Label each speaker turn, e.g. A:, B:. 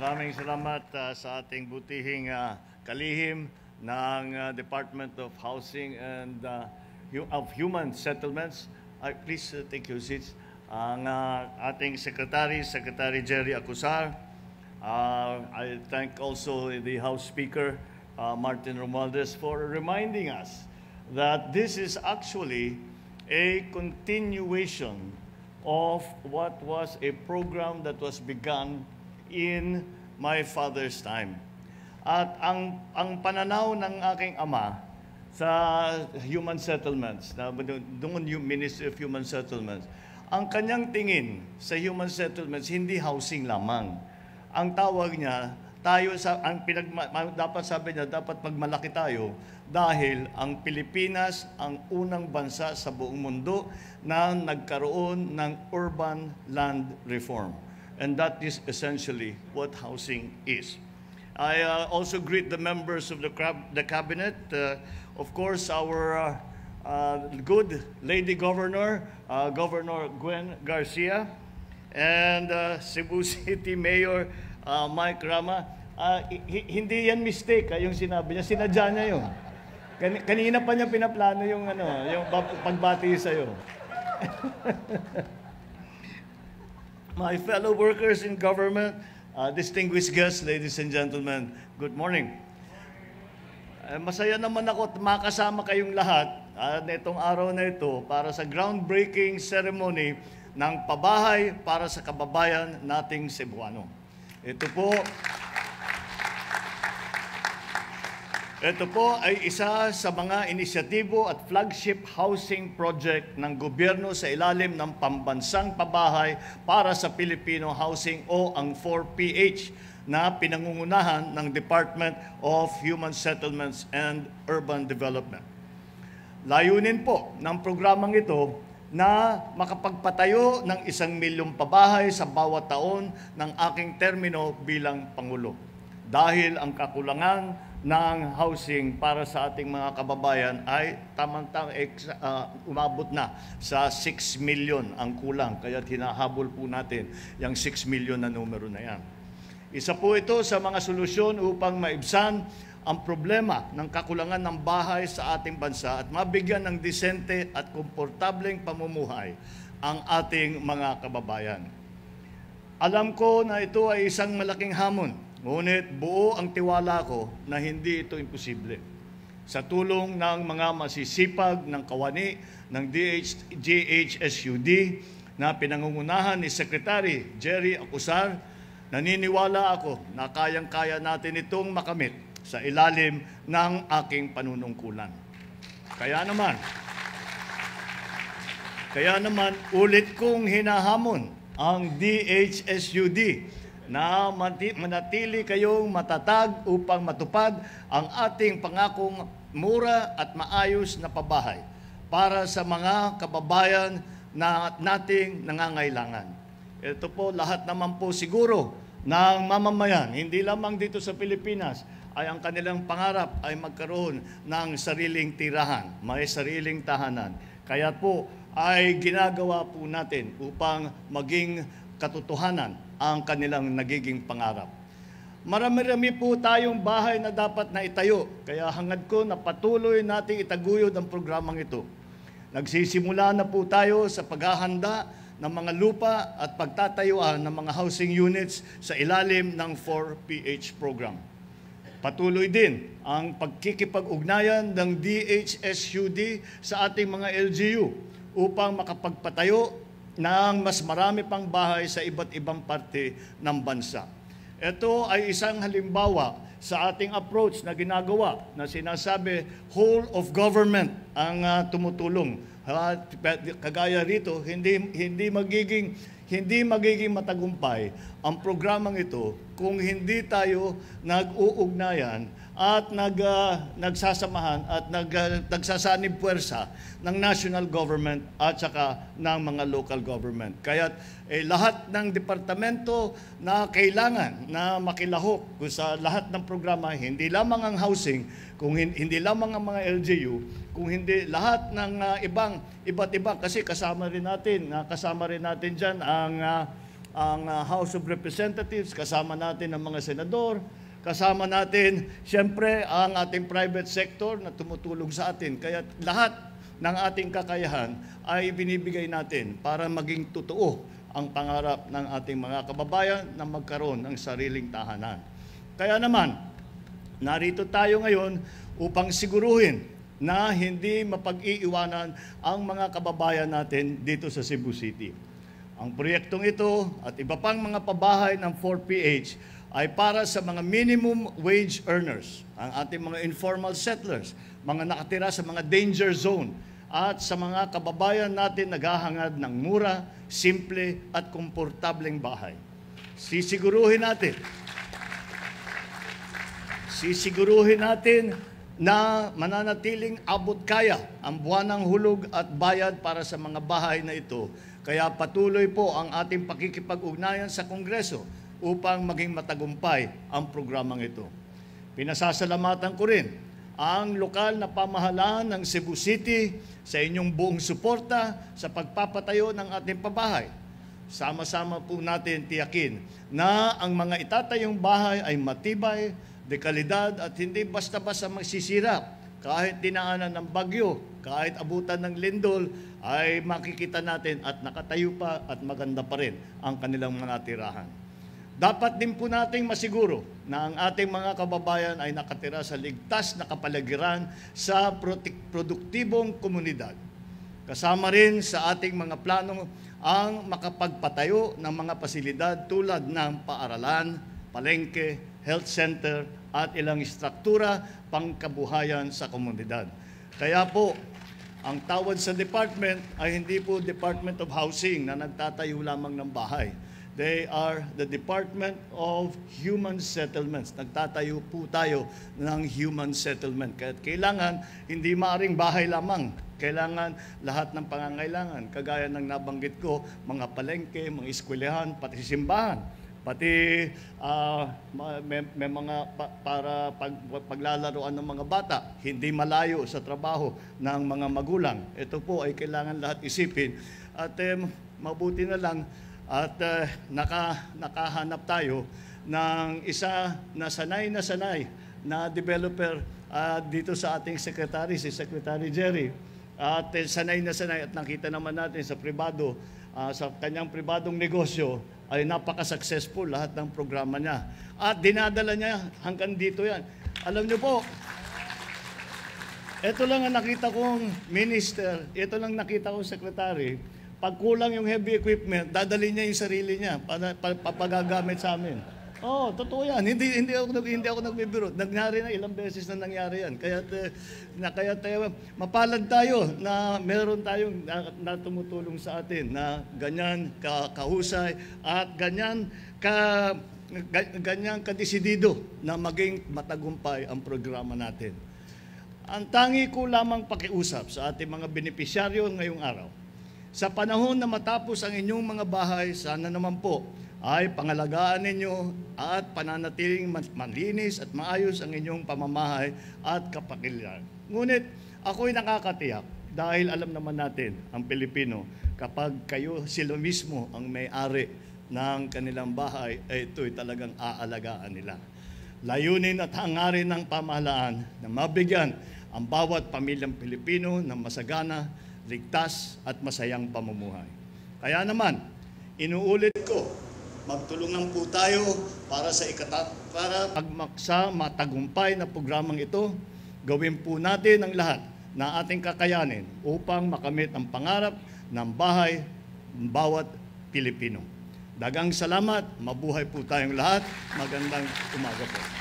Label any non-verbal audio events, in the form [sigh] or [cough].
A: Maraming salamat uh, sa ating butihing uh, kalihim ng uh, Department of Housing and uh, of Human Settlements. Uh, please uh, take your seats. Ang uh, ating Secretary, Secretary Jerry Acusar. Uh, I thank also the House Speaker, uh, Martin Romualdez, for reminding us that this is actually a continuation of what was a program that was begun in my father's time. At ang, ang pananaw ng aking ama sa human settlements, na, doon yung Ministry of Human Settlements, ang kanyang tingin sa human settlements, hindi housing lamang. Ang tawag niya, tayo sa ang pinag dapat sabi niya dapat magmalaki tayo dahil ang Pilipinas ang unang bansa sa buong mundo na nagkaroon ng urban land reform. And that is essentially what housing is. I uh, also greet the members of the, crab the cabinet. Uh, of course, our uh, uh good lady governor, uh, Governor Gwen Garcia, and uh, Cebu [laughs] City Mayor Mike Rama. hindi yan mistake, ah, yung sinabi niya. Sinadya niya yun. Kan kanina pa niya pinaplano yung, ano, yung pagbati sa'yo. [laughs] my fellow workers in government, uh, distinguished guests, ladies and gentlemen, good morning. Uh, masaya naman ako at makasama kayong lahat uh, nitong araw na ito para sa groundbreaking ceremony ng pabahay para sa kababayan nating Cebuano. Ito po Ito po ay isa sa mga inisyatibo at flagship housing project ng gobyerno sa ilalim ng Pambansang Pabahay para sa Filipino Housing o ang 4PH na pinangungunahan ng Department of Human Settlements and Urban Development. Layunin po ng programang ito na makapagpatayo ng isang milyong pabahay sa bawat taon ng aking termino bilang Pangulo. Dahil ang kakulangan ng housing para sa ating mga kababayan ay tamang-tang uh, umabot na sa 6 million ang kulang. Kaya hinahabol po natin yung 6 million na numero na yan. Isa po ito sa mga solusyon upang maibsan ang problema ng kakulangan ng bahay sa ating bansa at mabigyan ng disente at komportableng pamumuhay ang ating mga kababayan. Alam ko na ito ay isang malaking hamon Ngunit buo ang tiwala ko na hindi ito imposible. Sa tulong ng mga masisipag ng kawani ng DH, na pinangungunahan ni Secretary Jerry Acusar, naniniwala ako na kayang-kaya natin itong makamit sa ilalim ng aking panunungkulan. Kaya naman, kaya naman ulit kong hinahamon ang DHSUD na manatili kayong matatag upang matupad ang ating pangakong mura at maayos na pabahay para sa mga kababayan na nating nangangailangan. Ito po lahat naman po siguro ng mamamayan, hindi lamang dito sa Pilipinas, ay ang kanilang pangarap ay magkaroon ng sariling tirahan, may sariling tahanan. Kaya po ay ginagawa po natin upang maging katotohanan ang kanilang nagiging pangarap. Marami-rami po tayong bahay na dapat na itayo, kaya hangad ko na patuloy nating itaguyod ang programang ito. Nagsisimula na po tayo sa paghahanda ng mga lupa at pagtatayuan ng mga housing units sa ilalim ng 4PH program. Patuloy din ang pagkikipag-ugnayan ng DHSUD sa ating mga LGU upang makapagpatayo ng mas marami pang bahay sa iba't ibang parte ng bansa. Ito ay isang halimbawa sa ating approach na ginagawa na sinasabi whole of government ang uh, tumutulong. Uh, kagaya rito, hindi hindi magiging hindi magiging matagumpay ang programang ito kung hindi tayo nag-uugnayan at nag, uh, nagsasamahan at nag, uh, nagsasanib puwersa ng national government at saka ng mga local government. Kaya eh, lahat ng departamento na kailangan na makilahok sa lahat ng programa, hindi lamang ang housing, kung hindi, hindi lamang ang mga LGU, kung hindi lahat ng uh, ibang iba't iba kasi kasama rin natin, uh, kasama rin natin diyan ang uh, ang uh, House of Representatives, kasama natin ang mga senador, Kasama natin, siyempre, ang ating private sector na tumutulong sa atin. Kaya lahat ng ating kakayahan ay binibigay natin para maging totoo ang pangarap ng ating mga kababayan na magkaroon ng sariling tahanan. Kaya naman, narito tayo ngayon upang siguruhin na hindi mapag-iiwanan ang mga kababayan natin dito sa Cebu City. Ang proyektong ito at iba pang mga pabahay ng 4PH ay para sa mga minimum wage earners, ang ating mga informal settlers, mga nakatira sa mga danger zone, at sa mga kababayan natin naghahangad ng mura, simple at komportableng bahay. Sisiguruhin natin. Sisiguruhin natin na mananatiling abot kaya ang buwanang hulog at bayad para sa mga bahay na ito. Kaya patuloy po ang ating pakikipag-ugnayan sa Kongreso upang maging matagumpay ang programang ito. Pinasasalamatan ko rin ang lokal na pamahalaan ng Cebu City sa inyong buong suporta sa pagpapatayo ng ating pabahay. Sama-sama po natin tiyakin na ang mga itatayong bahay ay matibay, dekalidad at hindi basta-basta magsisira. Kahit dinaanan ng bagyo, kahit abutan ng lindol, ay makikita natin at nakatayo pa at maganda pa rin ang kanilang mga manatirahan. Dapat din po nating masiguro na ang ating mga kababayan ay nakatira sa ligtas na kapaligiran sa produktibong komunidad. Kasama rin sa ating mga plano ang makapagpatayo ng mga pasilidad tulad ng paaralan, palengke, health center at ilang istruktura pangkabuhayan sa komunidad. Kaya po, ang tawad sa department ay hindi po Department of Housing na nagtatayo lamang ng bahay They are the Department of Human Settlements. Nagtatayo po tayo ng human settlement. Kaya kailangan, hindi maaring bahay lamang. Kailangan lahat ng pangangailangan. Kagaya ng nabanggit ko, mga palengke, mga eskwelahan, pati simbahan. Pati uh, may, may mga pa, para pag, paglalaroan ng mga bata, hindi malayo sa trabaho ng mga magulang. Ito po ay kailangan lahat isipin. At eh, mabuti na lang at uh, naka, nakahanap tayo ng isa na sanay na sanay na developer uh, dito sa ating secretary, si Secretary Jerry. At uh, sanay na sanay at nakita naman natin sa pribado, uh, sa kanyang pribadong negosyo, ay napaka-successful lahat ng programa niya. At dinadala niya hanggang dito yan. Alam niyo po, ito lang ang nakita kong minister, ito lang nakita kong secretary, pag kulang yung heavy equipment, dadali niya yung sarili niya para, para papagagamit sa amin. oh, totoo yan. Hindi, hindi ako, nag, hindi ako nagbibiro. Nangyari na, ilang beses na nangyari yan. Kaya, na, kaya tayo, mapalad tayo na meron tayong na, na tumutulong sa atin na ganyan ka, kahusay at ganyan ka ganyan kadesidido na maging matagumpay ang programa natin. Ang tangi ko lamang pakiusap sa ating mga benepisyaryo ngayong araw, sa panahon na matapos ang inyong mga bahay, sana naman po ay pangalagaan ninyo at pananatiling malinis at maayos ang inyong pamamahay at kapakilan. Ngunit ako'y nakakatiyak dahil alam naman natin ang Pilipino kapag kayo sila mismo ang may-ari ng kanilang bahay, ay eh, ito'y talagang aalagaan nila. Layunin at hangarin ng pamahalaan na mabigyan ang bawat pamilyang Pilipino ng masagana ligtas at masayang pamumuhay. Kaya naman, inuulit ko, magtulungan po tayo para sa ikatat para pagmaksa matagumpay na programang ito, gawin po natin ang lahat na ating kakayanin upang makamit ang pangarap ng bahay ng bawat Pilipino. Dagang salamat, mabuhay po tayong lahat, magandang umaga po.